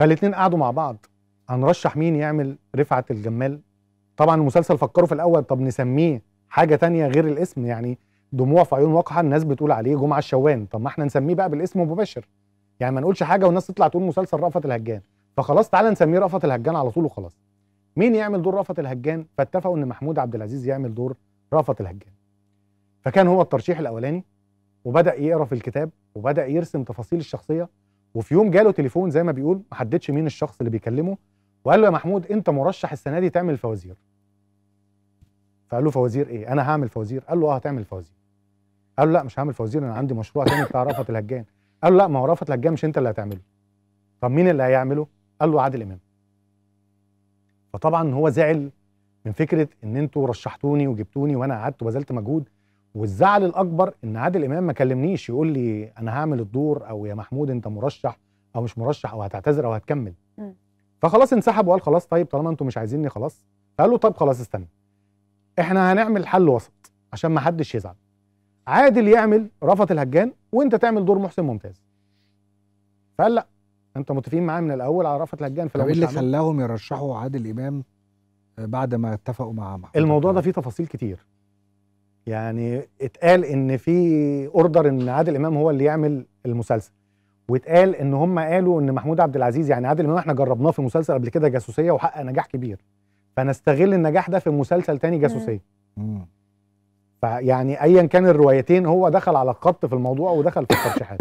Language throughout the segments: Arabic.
فالاثنين قعدوا مع بعض هنرشح مين يعمل رفعت الجمال طبعا المسلسل فكروا في الاول طب نسميه حاجه تانية غير الاسم يعني دموع في عيون وقحه الناس بتقول عليه جمعه الشوان طب ما احنا نسميه بقى بالاسم مباشر يعني ما نقولش حاجه والناس تطلع تقول مسلسل رأفت الهجان فخلاص تعالى نسميه رأفت الهجان على طول وخلاص مين يعمل دور رأفت الهجان فاتفقوا ان محمود عبد العزيز يعمل دور رأفت الهجان فكان هو الترشيح الاولاني وبدا يقرا في الكتاب وبدا يرسم تفاصيل الشخصيه وفي يوم جاله تليفون زي ما بيقول ما حددش مين الشخص اللي بيكلمه وقال له يا محمود انت مرشح السنه دي تعمل فوازير فقال له فوازير ايه انا هعمل فوازير قال له اه هتعمل فوازير قال له لا مش هعمل فوازير انا عندي مشروع تاني بتاع رأفت الهجان قال له لا ما هو رأفت الهجان مش انت اللي هتعمله طب مين اللي هيعمله قال له عادل امام فطبعا هو زعل من فكره ان انتوا رشحتوني وجبتوني وانا قعدت وبذلت مجهود والزعل الاكبر ان عادل امام ما كلمنيش يقول لي انا هعمل الدور او يا محمود انت مرشح او مش مرشح او هتعتذر او هتكمل فخلاص انسحب وقال خلاص طيب طالما انتم مش عايزيني خلاص فقال له طب خلاص استنى احنا هنعمل حل وسط عشان ما حدش يزعل عادل يعمل رفض الهجان وانت تعمل دور محسن ممتاز فقال لا انت متفقين معايا من الاول على رفض الهجان فلو ايه اللي خلاهم يرشحوا عادل امام بعد ما اتفقوا مع محمود الموضوع ده فيه تفاصيل كتير يعني اتقال ان في اوردر ان عادل امام هو اللي يعمل المسلسل واتقال ان هم قالوا ان محمود عبد العزيز يعني عادل امام احنا جربناه في مسلسل قبل كده جاسوسيه وحقق نجاح كبير فنستغل النجاح ده في مسلسل تاني جاسوسيه فيعني ايا كان الروايتين هو دخل على الخط في الموضوع ودخل في الترشيحات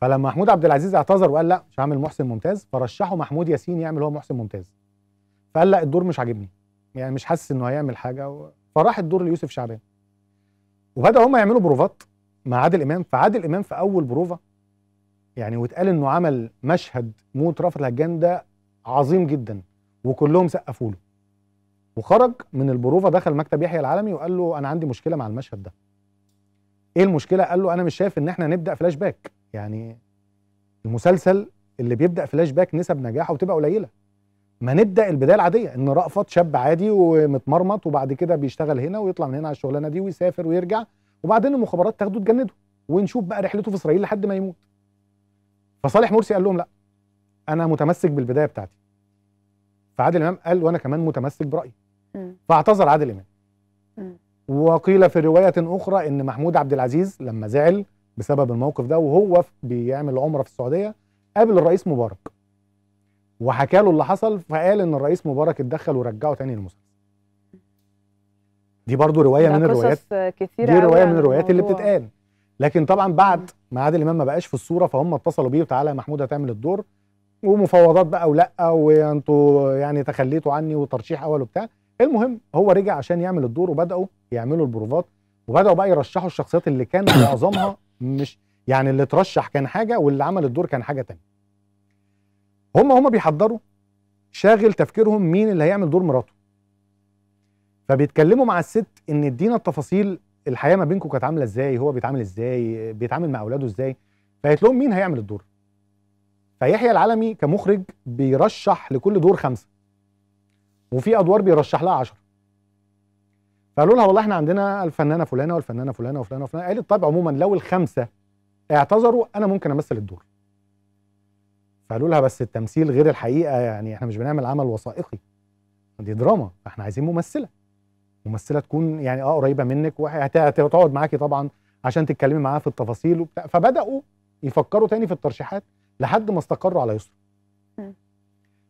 فلما محمود عبد العزيز اعتذر وقال لا مش هعمل محسن ممتاز فرشحوا محمود ياسين يعمل هو محسن ممتاز فقال لا الدور مش عاجبني يعني مش حاسس انه هيعمل حاجه و... فراح الدور ليوسف شعبان وبداوا هم يعملوا بروفات مع عادل امام فعادل امام في اول بروفه يعني واتقال انه عمل مشهد موت رافت الهجان ده عظيم جدا وكلهم سقفوا له وخرج من البروفه دخل مكتب يحيى العالمي وقال له انا عندي مشكله مع المشهد ده ايه المشكله قال له انا مش شايف ان احنا نبدا فلاش باك يعني المسلسل اللي بيبدا فلاش باك نسب نجاحه بتبقى قليله ما نبدا البدايه العاديه ان رأفت شاب عادي ومتمرمط وبعد كده بيشتغل هنا ويطلع من هنا على الشغلانه دي ويسافر ويرجع وبعدين المخابرات تاخده تجنده ونشوف بقى رحلته في اسرائيل لحد ما يموت فصالح مرسي قال لهم لا انا متمسك بالبدايه بتاعتي فعادل امام قال وانا كمان متمسك برايي فاعتذر عادل امام وقيل في روايه اخرى ان محمود عبد العزيز لما زعل بسبب الموقف ده وهو بيعمل عمره في السعوديه قابل الرئيس مبارك وحكى له اللي حصل فقال ان الرئيس مبارك اتدخل ورجعه تاني للمسلسل دي برضو روايه من الروايات دي روايه من الروايات اللي بتتقال لكن طبعا بعد ما عادل امام ما بقاش في الصوره فهم اتصلوا بيه وتعالى يا محمود هتعمل الدور ومفاوضات بقى ولا وانتوا يعني تخليتوا عني وترشيح اول وبتاع المهم هو رجع عشان يعمل الدور وبداوا يعملوا البروفات وبداوا بقى يرشحوا الشخصيات اللي كان معظمها مش يعني اللي اترشح كان حاجه واللي عمل الدور كان حاجه ثانيه هم هم بيحضروا شاغل تفكيرهم مين اللي هيعمل دور مراته فبيتكلموا مع الست ان ادينا التفاصيل الحياه ما بينكم كانت عامله ازاي هو بيتعامل ازاي بيتعامل مع اولاده ازاي فقالت لهم مين هيعمل الدور فيحيى العالمي كمخرج بيرشح لكل دور خمسه وفي ادوار بيرشح لها 10 فقالوا لها والله احنا عندنا الفنانه فلانه والفنانه فلانه وفلانه وفلانه قالت طيب عموما لو الخمسه اعتذروا انا ممكن امثل الدور فقالوا لها بس التمثيل غير الحقيقه يعني احنا مش بنعمل عمل وثائقي دي دراما فاحنا عايزين ممثله ممثله تكون يعني اه قريبه منك وهتقعد معاكي طبعا عشان تتكلمي معاها في التفاصيل وبتاع فبداوا يفكروا تاني في الترشيحات لحد ما استقروا على يسرا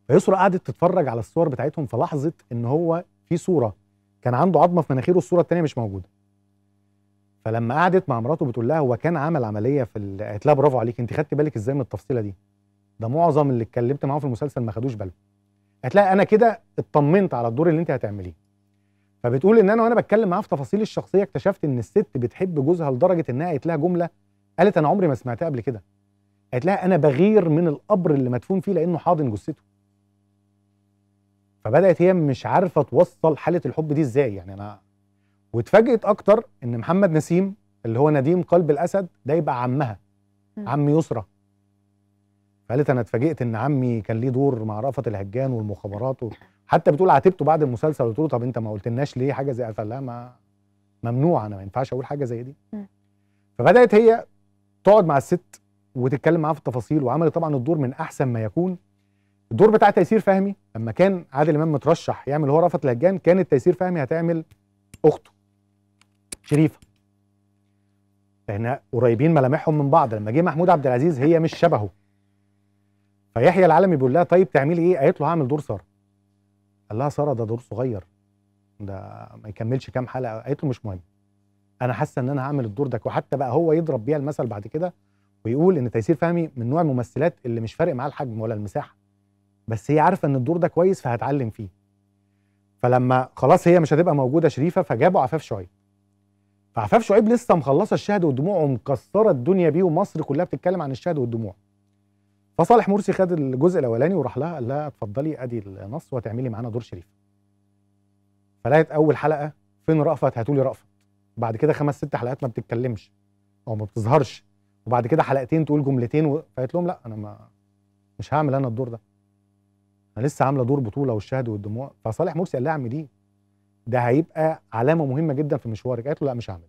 فيسرا قعدت تتفرج على الصور بتاعتهم فلاحظت ان هو في صوره كان عنده عظمه في مناخيره الصوره الثانيه مش موجوده فلما قعدت مع مراته بتقول لها هو كان عمل عمليه في قالت لها برافو عليك انت خدتي بالك ازاي من التفصيله دي ده معظم اللي اتكلمت معاهم في المسلسل ما خدوش بالهم هتلاقي انا كده اطمنت على الدور اللي انت هتعمليه فبتقول ان انا وانا بتكلم معاها في تفاصيل الشخصيه اكتشفت ان الست بتحب جوزها لدرجه انها قالت لها جمله قالت انا عمري ما سمعتها قبل كده قالت لها انا بغير من القبر اللي مدفون فيه لانه حاضن جثته فبدات هي مش عارفه توصل حاله الحب دي ازاي يعني انا واتفاجئت اكتر ان محمد نسيم اللي هو نديم قلب الاسد ده يبقى عمها عم يسرى فقالت انا اتفاجئت ان عمي كان ليه دور مع رأفت الهجان والمخابرات حتى بتقول عاتبته بعد المسلسل قلت له طب انت ما قلتلناش ليه حاجه زي قال ما ممنوع انا ما ينفعش اقول حاجه زي دي فبدات هي تقعد مع الست وتتكلم معاها في التفاصيل وعملت طبعا الدور من احسن ما يكون الدور بتاع تيسير فهمي لما كان عادل امام مترشح يعمل هو رأفت الهجان كانت تيسير فهمي هتعمل اخته شريفه لان قريبين ملامحهم من بعض لما جه محمود عبد العزيز هي مش شبهه فيحيى العالمي بيقول لها طيب تعملي ايه؟ قالت له هعمل دور ساره. قال لها ساره ده دور صغير ده ما يكملش كام حلقه قالت له مش مهم. انا حاسه ان انا هعمل الدور ده وحتى بقى هو يضرب بيها المثل بعد كده ويقول ان تيسير فهمي من نوع الممثلات اللي مش فارق معاه الحجم ولا المساحه. بس هي عارفه ان الدور ده كويس فهتعلم فيه. فلما خلاص هي مش هتبقى موجوده شريفه فجابوا عفاف شعيب. فعفاف شعيب لسه مخلصه الشهد والدموع ومكسره الدنيا بيه ومصر كلها بتتكلم عن الشهد والدموع. فصالح مرسي خد الجزء الاولاني وراح لها قال لها اتفضلي ادي النص وهتعملي معانا دور شريف فلقيت اول حلقه فين رأفت هاتولي رأفت بعد كده خمس ست حلقات ما بتتكلمش او ما بتظهرش وبعد كده حلقتين تقول جملتين و... فقالت لهم لا انا ما مش هعمل انا الدور ده انا لسه عامله دور بطوله والشهد والدموع فصالح مرسي قال لها اعمل ايه ده هيبقى علامه مهمه جدا في مشوارك قالت له لا مش هعمل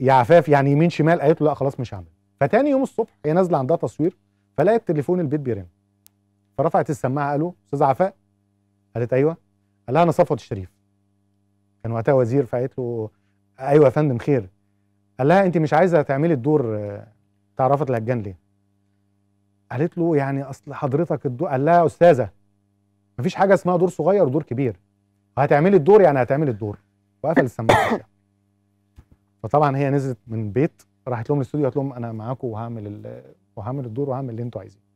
يا عفاف يعني يمين شمال قالت له لا خلاص مش هعمل فتاني يوم الصبح هي نازله عندها تصوير فلاقي التليفون البيت بيرن فرفعت السماعه قالوا استاذ عفاء قالت ايوه قال لها انا صفوت الشريف كان وقتها وزير فقالت له ايوه يا فندم خير قال لها انت مش عايزه تعملي الدور بتاع رأفت الهجان ليه قالت له يعني اصل حضرتك الدور قال لها يا استاذه مفيش حاجه اسمها دور صغير ودور كبير هتعملي الدور يعني هتعملي الدور وقفل السماعه فطبعا هي نزلت من البيت راحت لهم الاستوديو قالت لهم انا معاكم وهعمل وهعمل الدور وهعمل اللي انتوا عايزينه